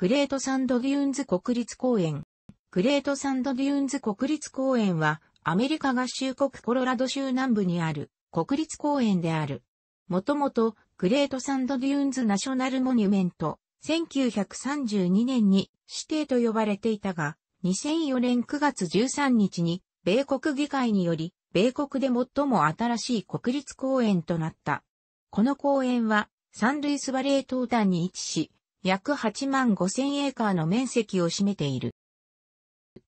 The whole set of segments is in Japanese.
グレートサンドデューンズ国立公園。グレートサンドデューンズ国立公園は、アメリカ合衆国コロラド州南部にある国立公園である。もともと、グレートサンドデューンズナショナルモニュメント、1932年に指定と呼ばれていたが、2004年9月13日に、米国議会により、米国で最も新しい国立公園となった。この公園は、サンルイスバレー東端に位置し、約8万5千エーカーの面積を占めている。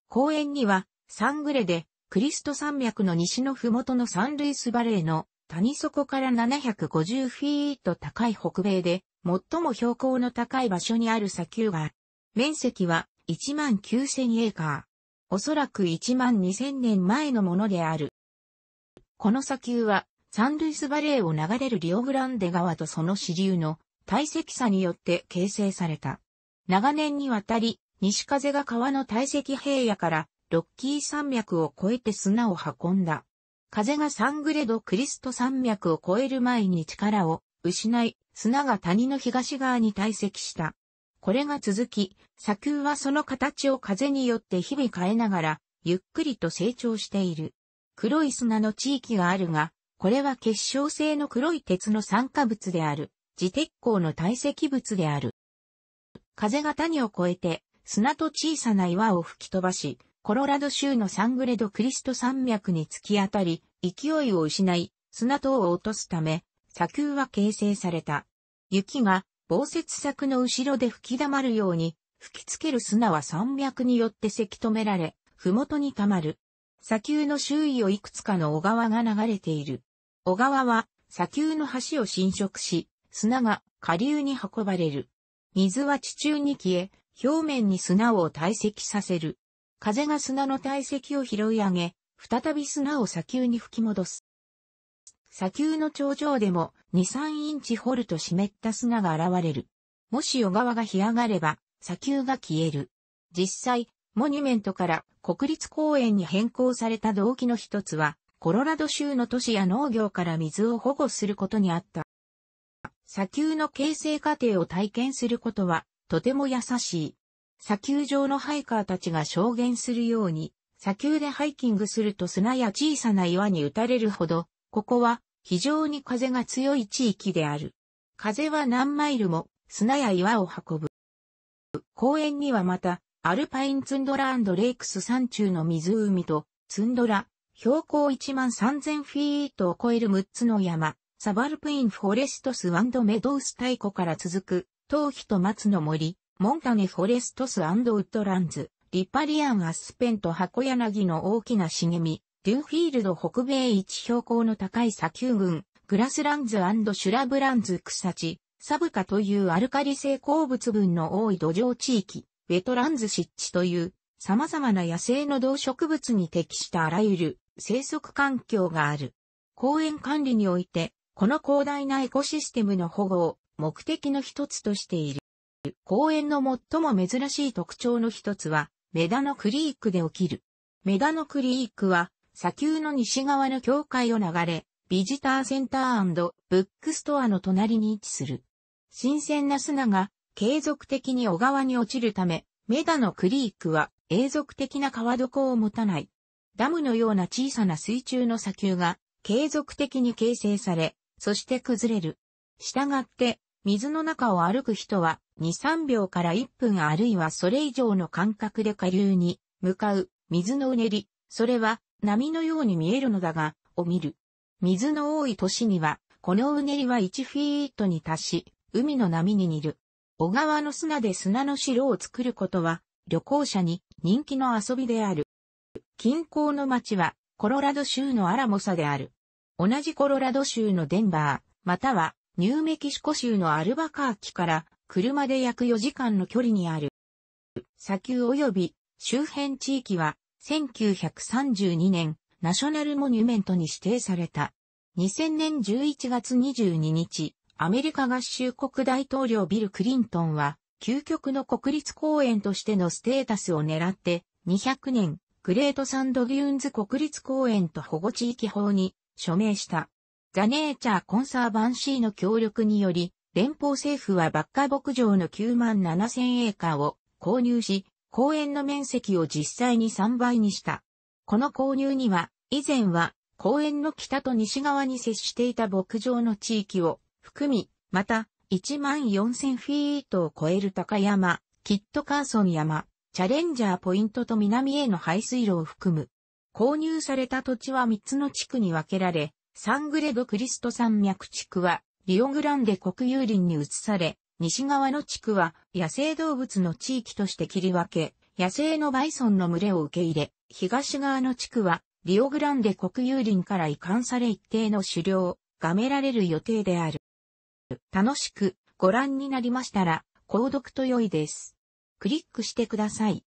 公園には、サングレで、クリスト山脈の西の麓のサンルイスバレーの谷底から750フィート高い北米で、最も標高の高い場所にある砂丘がある。面積は1万9000エーカー。おそらく1万2000年前のものである。この砂丘は、サンルイスバレーを流れるリオグランデ川とその支流の堆積差によって形成された。長年にわたり、西風が川の堆積平野からロッキー山脈を越えて砂を運んだ。風がサングレド・クリスト山脈を越える前に力を失い、砂が谷の東側に堆積した。これが続き、砂丘はその形を風によって日々変えながら、ゆっくりと成長している。黒い砂の地域があるが、これは結晶性の黒い鉄の酸化物である。磁鉄鋼の堆積物である。風が谷を越えて、砂と小さな岩を吹き飛ばし、コロラド州のサングレド・クリスト山脈に突き当たり、勢いを失い、砂糖を落とすため、砂丘は形成された。雪が、防雪柵の後ろで吹き溜まるように、吹きつける砂は山脈によってせき止められ、麓に溜まる。砂丘の周囲をいくつかの小川が流れている。小川は砂丘の橋を侵食し、砂が下流に運ばれる。水は地中に消え、表面に砂を堆積させる。風が砂の堆積を拾い上げ、再び砂を砂丘に吹き戻す。砂丘の頂上でも2、3インチ掘ると湿った砂が現れる。もし小川が干上がれば、砂丘が消える。実際、モニュメントから国立公園に変更された動機の一つは、コロラド州の都市や農業から水を保護することにあった。砂丘の形成過程を体験することは、とても優しい。砂丘上のハイカーたちが証言するように、砂丘でハイキングすると砂や小さな岩に打たれるほど、ここは非常に風が強い地域である。風は何マイルも砂や岩を運ぶ。公園にはまた、アルパインツンドラレイクス山中の湖と、ツンドラ、標高1万3000フィートを超える6つの山、サバルプインフォレストスメドウス太古から続く、頭皮と松の森、モンタネフォレストスウッドランズ、リパリアンアスペンと箱柳の大きな茂み、デューフィールド北米一標高の高い砂丘群、グラスランズシュラブランズ草地、サブカというアルカリ性鉱物群の多い土壌地域、ウェトランズ湿地という様々な野生の動植物に適したあらゆる生息環境がある。公園管理においてこの広大なエコシステムの保護を目的の一つとしている。公園の最も珍しい特徴の一つは、メダノクリークで起きる。メダノクリークは、砂丘の西側の境界を流れ、ビジターセンターブックストアの隣に位置する。新鮮な砂が継続的に小川に落ちるため、メダのクリークは永続的な川床を持たない。ダムのような小さな水中の砂丘が継続的に形成され、そして崩れる。したがって、水の中を歩く人は、2、3秒から1分あるいはそれ以上の間隔で下流に向かう、水のうねり、それは波のように見えるのだが、を見る。水の多い年には、このうねりは1フィートに達し、海の波に似る。小川の砂で砂の城を作ることは、旅行者に人気の遊びである。近郊の町は、コロラド州のアラモサである。同じコロラド州のデンバー、またはニューメキシコ州のアルバカーキから車で約4時間の距離にある。砂丘及び周辺地域は1932年ナショナルモニュメントに指定された。2000年11月22日、アメリカ合衆国大統領ビル・クリントンは、究極の国立公園としてのステータスを狙って、200年、グレートサンドビューンズ国立公園と保護地域法に署名した。ザ・ネーチャー・コンサーバンシーの協力により、連邦政府はバッカ牧場の9万7千エーカーを購入し、公園の面積を実際に3倍にした。この購入には、以前は公園の北と西側に接していた牧場の地域を含み、また1万4000フィートを超える高山、キットカーソン山、チャレンジャーポイントと南への排水路を含む購入された土地は3つの地区に分けられ、サングレド・クリスト山脈地区はリオグランデ国有林に移され、西側の地区は野生動物の地域として切り分け、野生のバイソンの群れを受け入れ、東側の地区はリオグランデ国有林から移管され一定の狩猟がめられる予定である。楽しくご覧になりましたら、購読と良いです。クリックしてください。